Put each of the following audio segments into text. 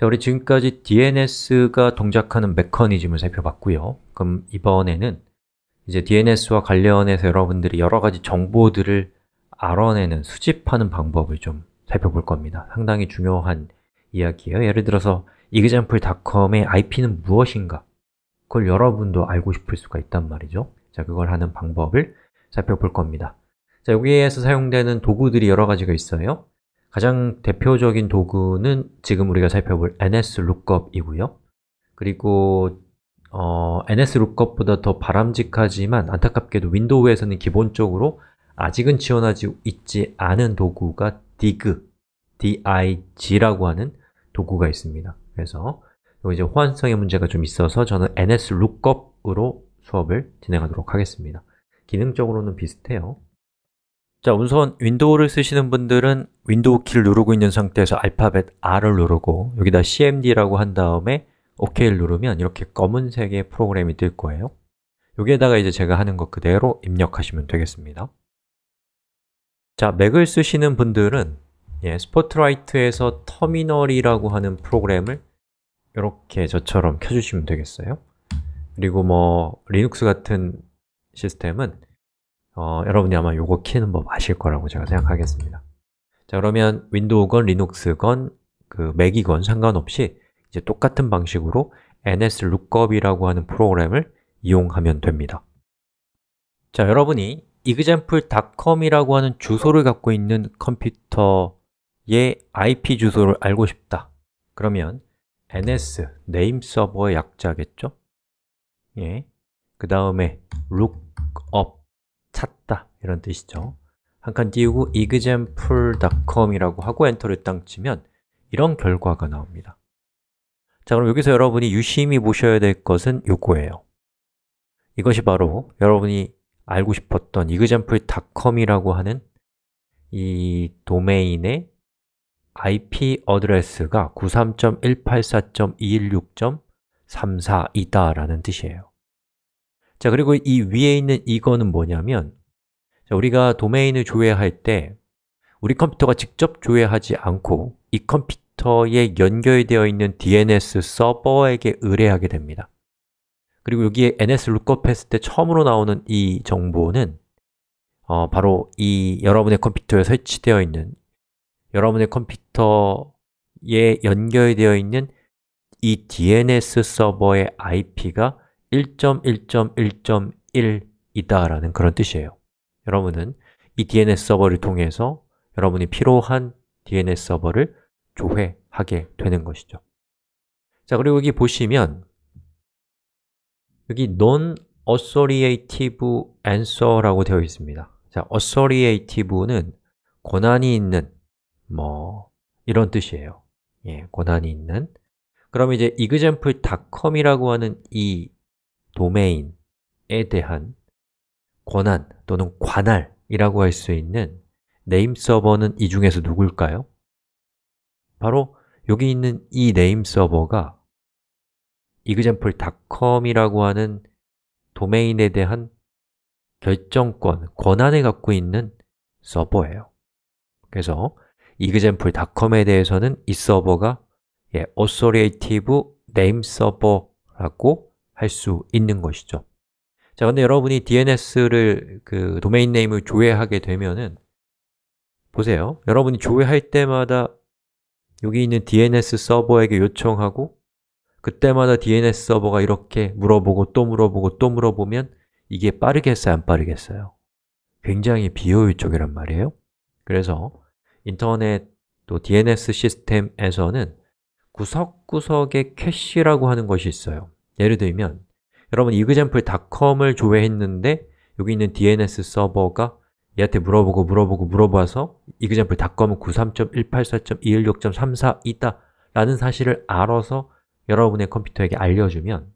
자, 우리 지금까지 DNS가 동작하는 메커니즘을 살펴봤고요 그럼 이번에는 이제 DNS와 관련해서 여러분들이 여러 가지 정보들을 알아내는, 수집하는 방법을 좀 살펴볼 겁니다 상당히 중요한 이야기예요 예를 들어서 example.com의 IP는 무엇인가 그걸 여러분도 알고 싶을 수가 있단 말이죠 자, 그걸 하는 방법을 살펴볼 겁니다 자, 여기에서 사용되는 도구들이 여러 가지가 있어요 가장 대표적인 도구는 지금 우리가 살펴볼 NSLOOKUP이고요. 그리고 어, NSLOOKUP보다 더 바람직하지만 안타깝게도 윈도우에서는 기본적으로 아직은 지원하지 있지 않은 도구가 DIG, DIG라고 하는 도구가 있습니다. 그래서 이제 호환성의 문제가 좀 있어서 저는 NSLOOKUP으로 수업을 진행하도록 하겠습니다. 기능적으로는 비슷해요. 자, 우선 윈도우를 쓰시는 분들은 윈도우 키를 누르고 있는 상태에서 알파벳 R을 누르고 여기다 cmd라고 한 다음에 OK를 누르면 이렇게 검은색의 프로그램이 뜰 거예요 여기에다가 이제 제가 하는 것 그대로 입력하시면 되겠습니다 자, 맥을 쓰시는 분들은 예, 스포트라이트에서 터미널이라고 하는 프로그램을 이렇게 저처럼 켜주시면 되겠어요 그리고 뭐 리눅스 같은 시스템은 어, 여러분이 아마 요거 키는 법 아실 거라고 제가 생각하겠습니다 자 그러면 윈도우건 리눅스건 그 맥이건 상관없이 이제 똑같은 방식으로 nslookup 이라고 하는 프로그램을 이용하면 됩니다 자 여러분이 example.com 이라고 하는 주소를 갖고 있는 컴퓨터의 IP 주소를 알고 싶다 그러면 ns, name s 네임 서버의 약자겠죠? 예. 그 다음에 lookup 찾다 이런 뜻이죠 한 칸 띄우고 example.com이라고 하고 엔터를 땅 치면 이런 결과가 나옵니다 자 그럼 여기서 여러분이 유심히 보셔야 될 것은 요거예요 이것이 바로 여러분이 알고 싶었던 example.com이라고 하는 이 도메인의 IP 어드레스가 93.184.216.34이다라는 뜻이에요 자, 그리고 이 위에 있는 이거는 뭐냐면 자, 우리가 도메인을 조회할 때 우리 컴퓨터가 직접 조회하지 않고 이 컴퓨터에 연결되어 있는 DNS 서버에게 의뢰하게 됩니다 그리고 여기에 ns lookup 했을 때 처음으로 나오는 이 정보는 어, 바로 이 여러분의 컴퓨터에 설치되어 있는 여러분의 컴퓨터에 연결되어 있는 이 DNS 서버의 IP가 1.1.1.1이다라는 그런 뜻이에요 여러분은 이 DNS 서버를 통해서 여러분이 필요한 DNS 서버를 조회하게 되는 것이죠 자, 그리고 여기 보시면 여기 non-authoritative answer라고 되어 있습니다 자, authoritative는 권한이 있는 뭐 이런 뜻이에요 예, 권한이 있는 그럼 이제 example.com이라고 하는 이 도메인에 대한 권한 또는 관할이라고 할 수 있는 네임 서버는 이 중에서 누굴까요? 바로 여기 있는 이 네임 서버가 example.com이라고 하는 도메인에 대한 결정권, 권한을 갖고 있는 서버예요 그래서 example.com에 대해서는 이 서버가 예, authoritative name server라고 할 수 있는 것이죠 자, 근데 여러분이 DNS를 그 도메인 네임을 조회하게 되면은 보세요. 여러분이 조회할 때마다 여기 있는 DNS 서버에게 요청하고 그때마다 DNS 서버가 이렇게 물어보고 또 물어보고 또 물어보면 이게 빠르겠어요? 안 빠르겠어요? 굉장히 비효율적이란 말이에요 그래서 인터넷 또 DNS 시스템에서는 구석구석의 캐시라고 하는 것이 있어요 예를 들면 여러분 example.com을 조회했는데 여기 있는 DNS 서버가 얘한테 물어보고 물어보고 물어봐서 example.com은 93.184.216.34이다 라는 사실을 알아서 여러분의 컴퓨터에게 알려주면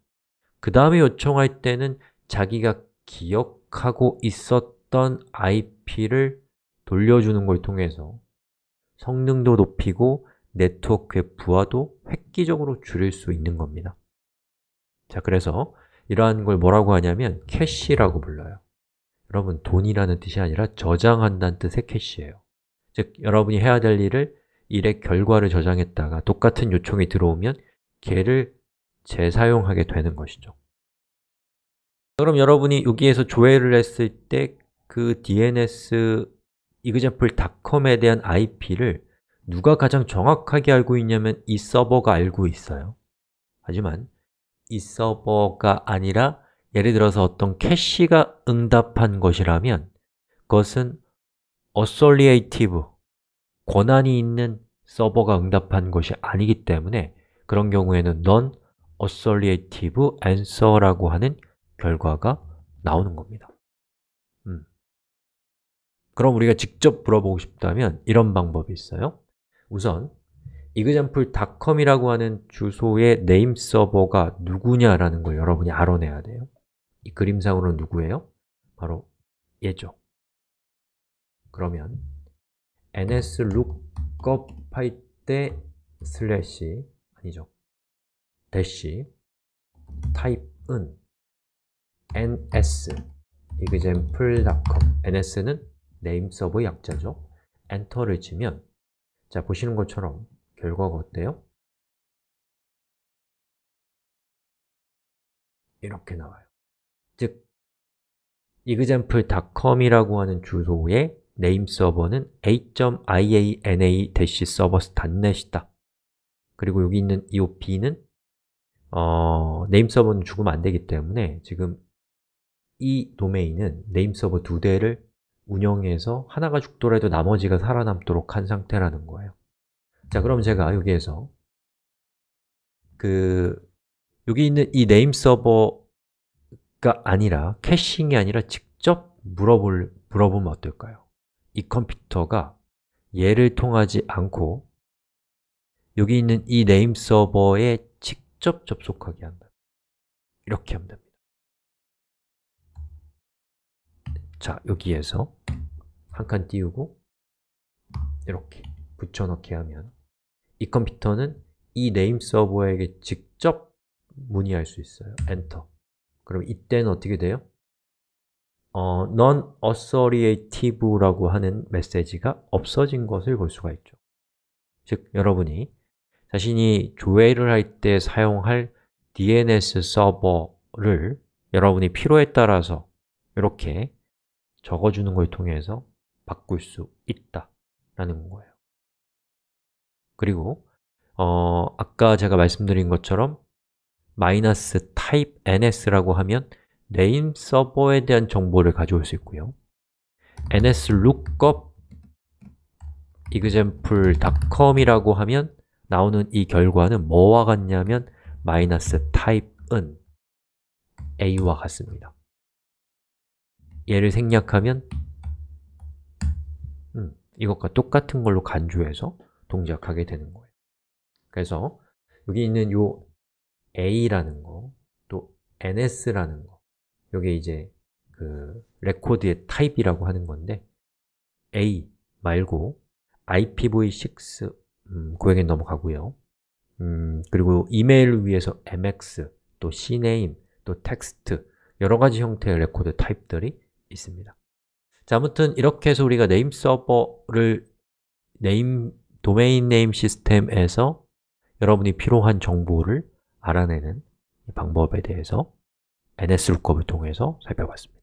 그 다음에 요청할 때는 자기가 기억하고 있었던 IP를 돌려주는 걸 통해서 성능도 높이고 네트워크의 부하도 획기적으로 줄일 수 있는 겁니다 자, 그래서 이러한 걸 뭐라고 하냐면 캐시라고 불러요 여러분 돈이라는 뜻이 아니라 저장한다는 뜻의 캐시예요 즉, 여러분이 해야 될 일을 일의 결과를 저장했다가 똑같은 요청이 들어오면 걔를 재사용하게 되는 것이죠 그럼 여러분이 여기에서 조회를 했을 때 그 DNS example.com에 대한 IP를 누가 가장 정확하게 알고 있냐면 이 서버가 알고 있어요 하지만 있어버가 아니라 예를 들어서 어떤 캐시가 응답한 것이라면 그것은 a s s o 어솔리에이티 e 권한이 있는 서버가 응답한 것이 아니기 때문에 그런 경우에는 non associative answer라고 하는 결과가 나오는 겁니다 음. 그럼 우리가 직접 물어보고 싶다면 이런 방법이 있어요 우선 example.com이라고 하는 주소의 네임 서버가 누구냐라는 걸 여러분이 알아내야 돼요 이 그림상으로는 누구예요? 바로 얘죠 그러면 nslookup 할때 슬래시 아니죠 대시 타입은 ns example.com ns는 네임 서버 의 약자죠 엔터를 치면 자 보시는 것처럼 결과가 어때요? 이렇게 나와요. 즉, example.com이라고 하는 주소의 네임 서버는 a.iana-servers.net이다. 그리고 여기 있는 EOP는 어, 네임 서버는 죽으면 안 되기 때문에 지금 이 도메인은 네임 서버 두 대를 운영해서 하나가 죽더라도 나머지가 살아남도록 한 상태라는 거예요. 자, 그럼 제가 여기에서 그 여기 있는 이 네임 서버가 아니라 캐싱이 아니라 직접 물어볼 물어보면 어떨까요? 이 컴퓨터가 얘를 통하지 않고 여기 있는 이 네임 서버에 직접 접속하게 한다. 이렇게 하면 됩니다. 자, 여기에서 한 칸 띄우고 이렇게 붙여넣기 하면 이 컴퓨터는 이 네임 서버에게 직접 문의할 수 있어요. 엔터. 그럼 이때는 어떻게 돼요? 어, non-authoritive라고 하는 메시지가 없어진 것을 볼 수가 있죠. 즉, 여러분이 자신이 조회를 할 때 사용할 DNS 서버를 여러분이 필요에 따라서 이렇게 적어주는 걸 통해서 바꿀 수 있다라는 거예요. 그리고 어, 아까 제가 말씀드린 것처럼 마이너스 타입 ns라고 하면 네임 서버에 대한 정보를 가져올 수 있고요 nslookup example.com이라고 하면 나오는 이 결과는 뭐와 같냐면 마이너스 타입은 a와 같습니다 얘를 생략하면 음, 이것과 똑같은 걸로 간주해서 동작하게 되는 거예요. 그래서 여기 있는 요 A라는 거, 또 NS라는 거, 요게 이제 그 레코드의 타입이라고 하는 건데 A 말고 IPv6 음, 고액에 넘어가고요. 음, 그리고 이메일을 위해서 MX, 또 CNAME, 또 Text 여러 가지 형태의 레코드 타입들이 있습니다. 자, 아무튼 이렇게 해서 우리가 네임 서버를 네임 도메인 네임 시스템에서 여러분이 필요한 정보를 알아내는 방법에 대해서 NSLOOKUP을 통해서 살펴봤습니다.